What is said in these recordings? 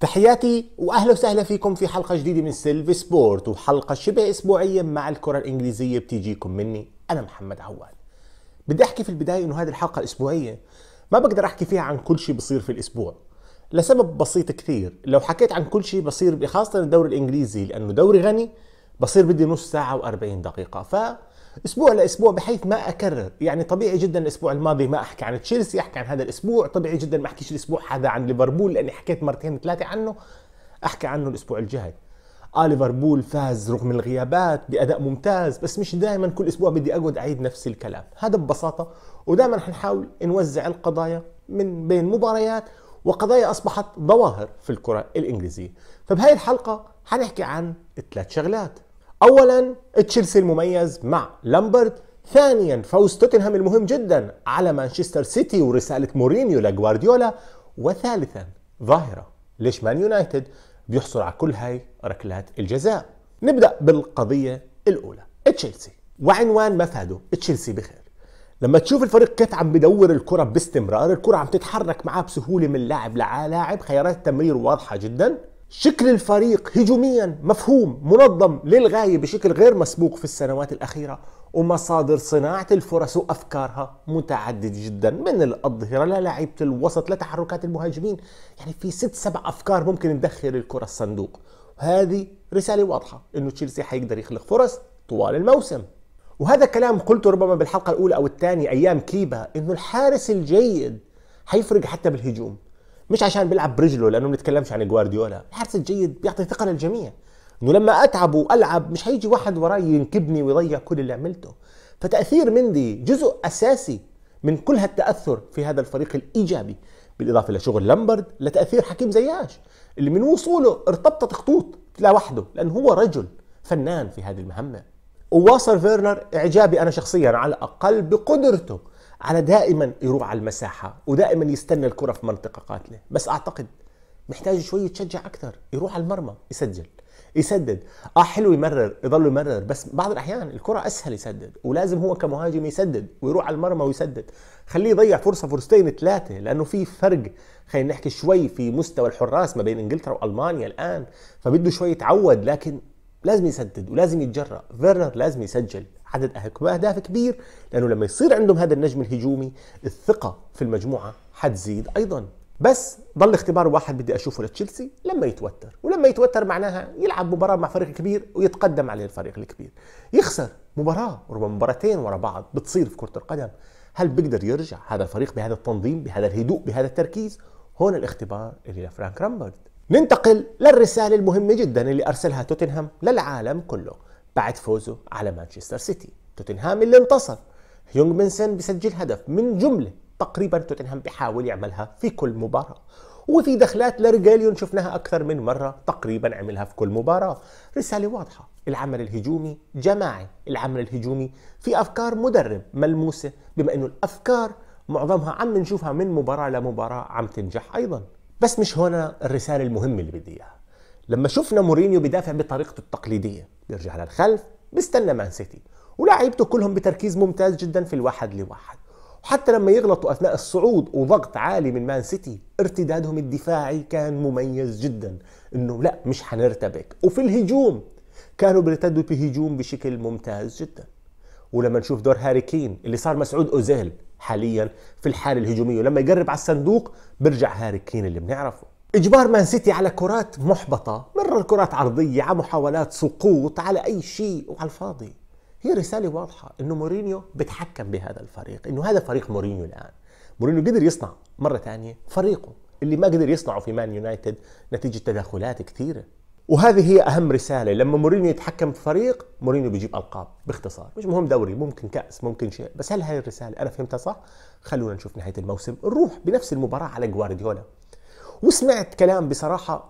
تحياتي واهلا وسهلا فيكم في حلقه جديده من سيلف سبورت وحلقه شبه اسبوعيه مع الكره الانجليزيه بتيجيكم مني انا محمد عواد. بدي احكي في البدايه انه هذه الحلقه الاسبوعيه ما بقدر احكي فيها عن كل شيء بصير في الاسبوع لسبب بسيط كثير، لو حكيت عن كل شيء بصير خاصه الدوري الانجليزي لانه دوري غني بصير بدي نص ساعة و40 دقيقة ف اسبوع لاسبوع بحيث ما اكرر يعني طبيعي جدا الاسبوع الماضي ما احكي عن تشيلسي احكي عن هذا الاسبوع طبيعي جدا ما احكيش الاسبوع هذا عن ليفربول لاني حكيت مرتين ثلاثه عنه احكي عنه الاسبوع الجاي اه ليفربول فاز رغم الغيابات باداء ممتاز بس مش دائما كل اسبوع بدي اقعد اعيد نفس الكلام هذا ببساطه ودائما حنحاول نوزع القضايا من بين مباريات وقضايا اصبحت ظواهر في الكره الانجليزيه فبهي الحلقه حنحكي عن ثلاث شغلات اولا تشيلسي المميز مع لامبرد ثانيا فوز توتنهام المهم جدا على مانشستر سيتي ورسالة مورينيو لجوارديولا وثالثا ظاهرة ليش مان يونايتد بيحصل على كل هاي ركلات الجزاء نبدأ بالقضية الأولى تشيلسي وعنوان مفاده تشيلسي بخير لما تشوف الفريق كيف عم بدور الكرة باستمرار الكرة عم تتحرك معاه بسهولة من لاعب للاعب خيارات تمرير واضحة جدا شكل الفريق هجوميا مفهوم منظم للغاية بشكل غير مسبوق في السنوات الأخيرة ومصادر صناعة الفرص وأفكارها متعددة جدا من الأظهرة للاعيبة الوسط لتحركات المهاجمين يعني في ست سبع أفكار ممكن ندخل الكرة الصندوق وهذه رسالة واضحة أنه تشيلسي حيقدر يخلق فرص طوال الموسم وهذا كلام قلته ربما بالحلقة الأولى أو الثانية أيام كيبا أنه الحارس الجيد حيفرق حتى بالهجوم مش عشان بيلعب برجله لانه ما بنتكلمش عن جوارديولا الحارس الجيد بيعطي ثقه للجميع انه لما اتعب والعب مش هيجي واحد وراي ينكبني ويضيع كل اللي عملته فتاثير مندي جزء اساسي من كل هالتاثر في هذا الفريق الايجابي بالاضافه لشغل لامبرد لتاثير حكيم زياش اللي من وصوله ارتبطت خطوط لوحده لانه هو رجل فنان في هذه المهمه وواصل فيرنر اعجابي انا شخصيا على الاقل بقدرته على دائما يروح على المساحه ودائما يستنى الكره في منطقه قاتله بس اعتقد محتاج شويه يتشجع اكثر يروح على المرمى يسجل يسدد اه حلو يمرر يضل يمرر بس بعض الاحيان الكره اسهل يسدد ولازم هو كمهاجم يسدد ويروح على المرمى ويسدد خليه يضيع فرصه فرصتين ثلاثه لانه في فرق خلينا نحكي شوي في مستوى الحراس ما بين انجلترا والمانيا الان فبده شوي يتعود لكن لازم يسدد ولازم يتجرأ فيرنر لازم يسجل عدد أهداف كبير لأنه لما يصير عندهم هذا النجم الهجومي الثقة في المجموعة حتزيد أيضا بس ضل اختبار واحد بدي اشوفه لتشيلسي لما يتوتر ولما يتوتر معناها يلعب مباراه مع فريق كبير ويتقدم عليه الفريق الكبير يخسر مباراه وربما مباراتين ورا بعض بتصير في كره القدم هل بيقدر يرجع هذا الفريق بهذا التنظيم بهذا الهدوء بهذا التركيز هون الاختبار اللي لفرانك رامبرد ننتقل للرساله المهمه جدا اللي ارسلها توتنهام للعالم كله بعد فوزه على مانشستر سيتي توتنهام اللي انتصر هيونغ منسن بيسجل هدف من جملة تقريبا توتنهام بيحاول يعملها في كل مباراة وفي دخلات لرجاليون شفناها أكثر من مرة تقريبا عملها في كل مباراة رسالة واضحة العمل الهجومي جماعي العمل الهجومي في أفكار مدرب ملموسة بما أنه الأفكار معظمها عم نشوفها من مباراة لمباراة عم تنجح أيضا بس مش هنا الرسالة المهمة اللي بدي إياها لما شفنا مورينيو بدافع بطريقته التقليديه بيرجع للخلف بيستنى مان سيتي ولاعيبته كلهم بتركيز ممتاز جدا في الواحد لواحد وحتى لما يغلطوا اثناء الصعود وضغط عالي من مان سيتي ارتدادهم الدفاعي كان مميز جدا انه لا مش حنرتبك وفي الهجوم كانوا بيرتدوا بهجوم بشكل ممتاز جدا ولما نشوف دور هاري كين اللي صار مسعود اوزيل حاليا في الحاله الهجوميه ولما يقرب على الصندوق بيرجع هاري كين اللي بنعرفه اجبار مان سيتي على كرات محبطه مرة الكرات عرضيه على محاولات سقوط على اي شيء وعلى الفاضي هي رساله واضحه انه مورينيو بتحكم بهذا الفريق انه هذا فريق مورينيو الان مورينيو قدر يصنع مره ثانيه فريقه اللي ما قدر يصنعه في مان يونايتد نتيجه تداخلات كثيره وهذه هي اهم رساله لما مورينيو يتحكم في فريق مورينيو بيجيب القاب باختصار مش مهم دوري ممكن كاس ممكن شيء بس هل هاي الرساله انا فهمتها صح خلونا نشوف نهايه الموسم نروح بنفس المباراه على جوارديولا وسمعت كلام بصراحه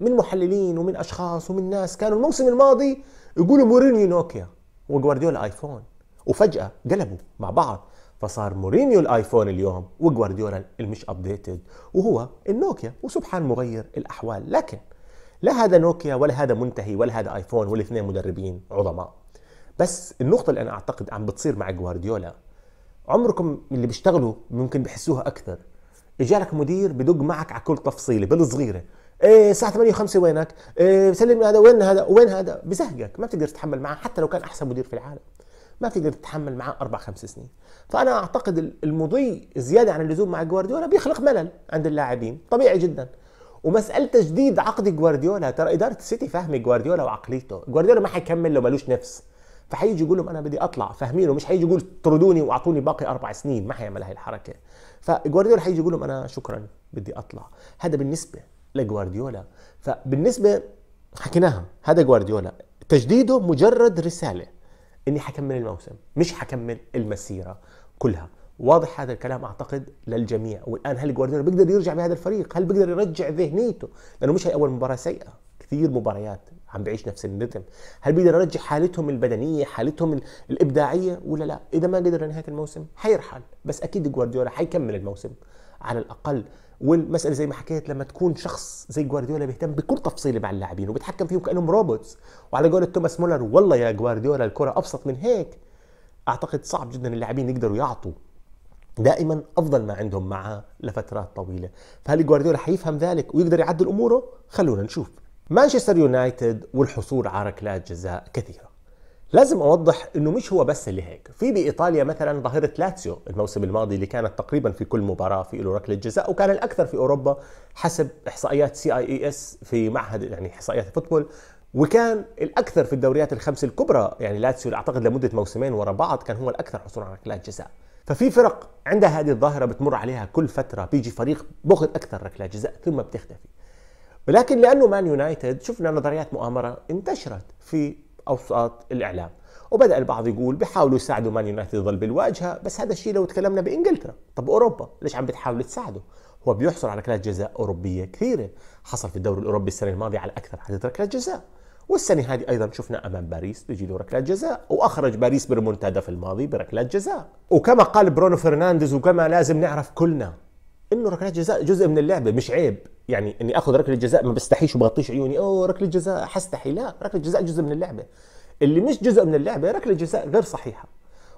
من محللين ومن اشخاص ومن ناس كانوا الموسم الماضي يقولوا مورينيو نوكيا وجوارديولا ايفون وفجاه قلبوا مع بعض فصار مورينيو الايفون اليوم وجوارديولا المش ابديتد وهو النوكيا وسبحان مغير الاحوال لكن لا هذا نوكيا ولا هذا منتهي ولا هذا ايفون والاثنين مدربين عظماء بس النقطة اللي أنا أعتقد عم بتصير مع جوارديولا عمركم اللي بيشتغلوا ممكن بحسوها أكثر اجالك مدير بدق معك على كل تفصيله بالصغيره إيه الساعه 8 و وينك؟ إيه بسلم هذا وين هذا؟ وين هذا؟ بزهقك ما بتقدر تتحمل معه حتى لو كان احسن مدير في العالم ما بتقدر تتحمل معه اربع خمس سنين فانا اعتقد المضي زياده عن اللزوم مع جوارديولا بيخلق ملل عند اللاعبين طبيعي جدا ومسألة تجديد عقد جوارديولا ترى إدارة السيتي فاهمة جوارديولا وعقليته، جوارديولا ما حيكمل لو ملوش نفس، فهيجي يقول لهم انا بدي اطلع فاهمينه مش هيجي يقول طردوني واعطوني باقي اربع سنين ما حيعمل هاي الحركه فجوارديولا هيجي يقول لهم انا شكرا بدي اطلع هذا بالنسبه لجوارديولا فبالنسبه حكيناها هذا جوارديولا تجديده مجرد رساله اني حكمل الموسم مش حكمل المسيره كلها واضح هذا الكلام اعتقد للجميع والان هل جوارديولا بيقدر يرجع بهذا الفريق هل بيقدر يرجع ذهنيته لانه مش هي اول مباراه سيئه كثير مباريات عم بعيش نفس الرتم هل بيقدر يرجع حالتهم البدنيه حالتهم الابداعيه ولا لا اذا ما قدر لنهايه الموسم حيرحل بس اكيد جوارديولا حيكمل الموسم على الاقل والمساله زي ما حكيت لما تكون شخص زي جوارديولا بيهتم بكل تفصيله مع اللاعبين وبيتحكم فيهم كانهم روبوتس وعلى قولة توماس مولر والله يا جوارديولا الكره ابسط من هيك اعتقد صعب جدا اللاعبين يقدروا يعطوا دائما افضل ما عندهم معاه لفترات طويله فهل جوارديولا حيفهم ذلك ويقدر يعدل اموره خلونا نشوف مانشستر يونايتد والحصول على ركلات جزاء كثيرة لازم أوضح أنه مش هو بس اللي هيك في بإيطاليا مثلا ظاهرة لاتسيو الموسم الماضي اللي كانت تقريبا في كل مباراة في له ركلة جزاء وكان الأكثر في أوروبا حسب إحصائيات سي آي إي إس في معهد يعني إحصائيات الفوتبول وكان الأكثر في الدوريات الخمس الكبرى يعني لاتسيو أعتقد لمدة موسمين ورا بعض كان هو الأكثر حصولا على ركلات جزاء ففي فرق عندها هذه الظاهرة بتمر عليها كل فترة بيجي فريق بأخذ أكثر ركلات جزاء ثم بتختفي ولكن لانه مان يونايتد شفنا نظريات مؤامره انتشرت في اوساط الاعلام وبدا البعض يقول بيحاولوا يساعدوا مان يونايتد يضل بالواجهه بس هذا الشيء لو تكلمنا بانجلترا طب اوروبا ليش عم بتحاول تساعده هو بيحصل على ركلات جزاء اوروبيه كثيره حصل في الدوري الاوروبي السنه الماضيه على اكثر عدد ركلات جزاء والسنه هذه ايضا شفنا امام باريس بيجي له ركلات جزاء واخرج باريس برمونتادا في الماضي بركلات جزاء وكما قال برونو فرنانديز وكما لازم نعرف كلنا انه ركلات جزاء جزء من اللعبه مش عيب يعني اني اخذ ركله جزاء ما بستحيش وبغطيش عيوني اوه ركله جزاء حستحي لا ركله جزاء جزء من اللعبه اللي مش جزء من اللعبه ركله جزاء غير صحيحه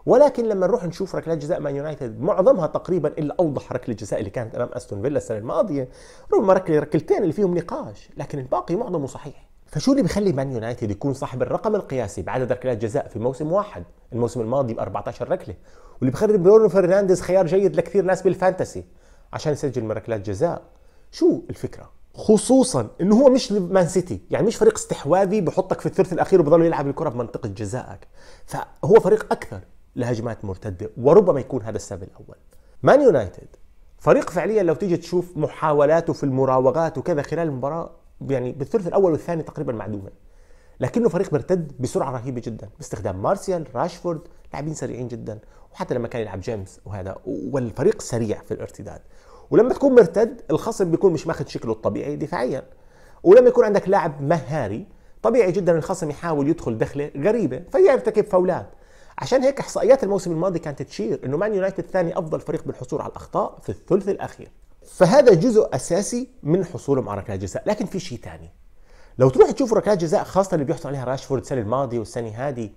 ولكن لما نروح نشوف ركلات جزاء مان يونايتد معظمها تقريبا الا اوضح ركله جزاء اللي كانت امام استون فيلا السنه الماضيه ربما ركله ركلتين اللي فيهم نقاش لكن الباقي معظمه صحيح فشو اللي بخلي مان يونايتد يكون صاحب الرقم القياسي بعدد ركلات جزاء في موسم واحد الموسم الماضي ب 14 ركله واللي بخلي برونو فرنانديز خيار جيد لكثير ناس بالفانتسي عشان يسجل من ركلات جزاء شو الفكره خصوصا انه هو مش مان سيتي يعني مش فريق استحواذي بحطك في الثلث الاخير وبضل يلعب الكره بمنطقه جزائك فهو فريق اكثر لهجمات مرتده وربما يكون هذا السبب الاول مان يونايتد فريق فعليا لو تيجي تشوف محاولاته في المراوغات وكذا خلال المباراه يعني بالثلث الاول والثاني تقريبا معدومه لكنه فريق مرتد بسرعه رهيبه جدا باستخدام مارسيال راشفورد لاعبين سريعين جدا وحتى لما كان يلعب جيمس وهذا والفريق سريع في الارتداد ولما تكون مرتد الخصم بيكون مش ماخذ شكله الطبيعي دفاعيا ولما يكون عندك لاعب مهاري طبيعي جدا الخصم يحاول يدخل دخله غريبه فيرتكب فاولات عشان هيك احصائيات الموسم الماضي كانت تشير انه مان يونايتد ثاني افضل فريق بالحصول على الاخطاء في الثلث الاخير فهذا جزء اساسي من حصولهم على ركلات جزاء لكن في شيء ثاني لو تروح تشوف ركلات جزاء خاصه اللي بيحصل عليها راشفورد السنه الماضيه والسنه هذه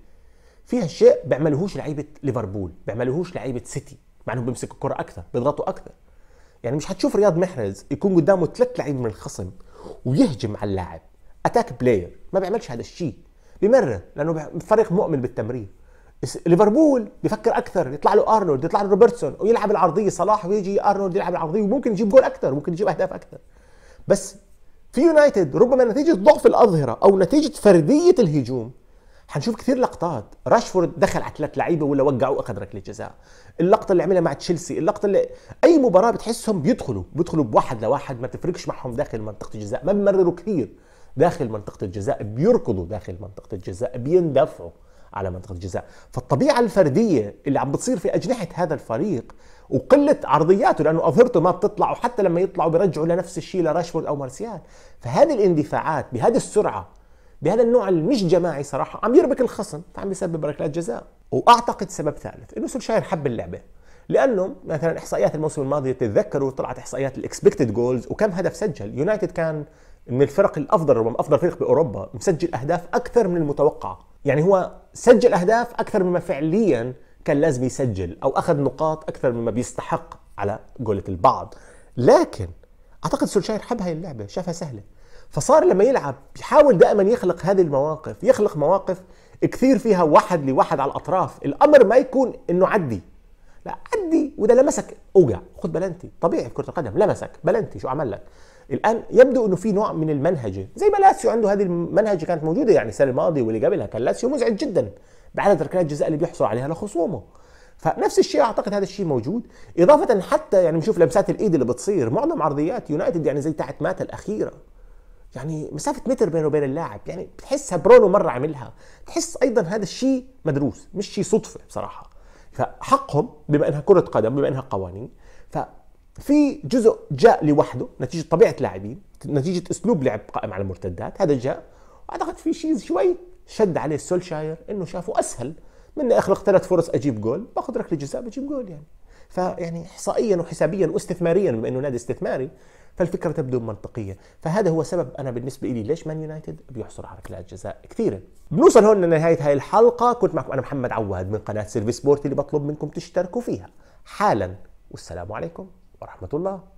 فيها شيء بيعملوهوش لعيبه ليفربول بيعملوهوش لعيبه سيتي مع انهم بيمسكوا الكره اكثر بيضغطوا اكثر يعني مش حتشوف رياض محرز يكون قدامه ثلاث لعيب من الخصم ويهجم على اللاعب اتاك بلاير ما بيعملش هذا الشيء بمرن لانه فريق مؤمن بالتمرير ليفربول بيفكر اكثر يطلع له ارنولد يطلع له روبرتسون ويلعب العرضيه صلاح ويجي ارنولد يلعب العرضيه وممكن يجيب جول اكثر ممكن يجيب اهداف اكثر بس في يونايتد ربما نتيجه ضعف الاظهره او نتيجه فرديه الهجوم حنشوف كثير لقطات راشفورد دخل على ثلاث لعيبه ولا وقعوا اخذ ركله جزاء اللقطه اللي عملها مع تشيلسي اللقطه اللي اي مباراه بتحسهم بيدخلوا بيدخلوا بواحد لواحد ما تفرقش معهم داخل منطقه الجزاء ما بمرروا كثير داخل منطقه الجزاء بيركضوا داخل منطقه الجزاء بيندفعوا على منطقه الجزاء فالطبيعه الفرديه اللي عم بتصير في اجنحه هذا الفريق وقله عرضياته لانه اظهرته ما بتطلع وحتى لما يطلعوا بيرجعوا لنفس الشيء لراشفورد او مارسيال فهذه الاندفاعات بهذه السرعه بهذا النوع المش جماعي صراحه عم يربك الخصم فعم بيسبب ركلات جزاء واعتقد سبب ثالث انه سولشاير حب اللعبه لانه مثلا احصائيات الموسم الماضي تتذكروا طلعت احصائيات الاكسبكتد جولز وكم هدف سجل يونايتد كان من الفرق الافضل ربما افضل فريق باوروبا مسجل اهداف اكثر من المتوقع يعني هو سجل اهداف اكثر مما فعليا كان لازم يسجل او اخذ نقاط اكثر مما بيستحق على قولة البعض لكن اعتقد سولشاير حب هاي اللعبه شافها سهله فصار لما يلعب يحاول دائما يخلق هذه المواقف يخلق مواقف كثير فيها واحد لواحد على الاطراف الامر ما يكون انه عدي لا عدي واذا لمسك اوقع خذ بلنتي طبيعي كره القدم لمسك بلنتي شو عمل لك الان يبدو انه في نوع من المنهجه زي ما لاسيو عنده هذه المنهجه كانت موجوده يعني السنه الماضيه واللي قبلها كان لاسيو مزعج جدا بعدد ركلات الجزاء اللي بيحصل عليها لخصومه فنفس الشيء اعتقد هذا الشيء موجود اضافه حتى يعني بنشوف لمسات الايد اللي بتصير معظم عرضيات يونايتد يعني زي تحت ماتا الاخيره يعني مسافه متر بينه وبين اللاعب يعني بتحسها برونو مره عملها تحس ايضا هذا الشيء مدروس مش شيء صدفه بصراحه فحقهم بما انها كره قدم بما انها قوانين ففي جزء جاء لوحده نتيجه طبيعه لاعبين نتيجه اسلوب لعب قائم على المرتدات هذا جاء واعتقد في شيء شوي شد عليه السولشاير انه شافه اسهل من اخلق ثلاث فرص اجيب جول باخذ ركله جزاء بجيب جول يعني فيعني احصائيا وحسابيا واستثماريا بما انه نادي استثماري فالفكرة تبدو منطقية فهذا هو سبب أنا بالنسبة لي ليش مان يونايتد بيحصل على ركلات جزاء كثيرة بنوصل هون لنهاية هاي الحلقة كنت معكم أنا محمد عواد من قناة سيرفي بورت اللي بطلب منكم تشتركوا فيها حالا والسلام عليكم ورحمة الله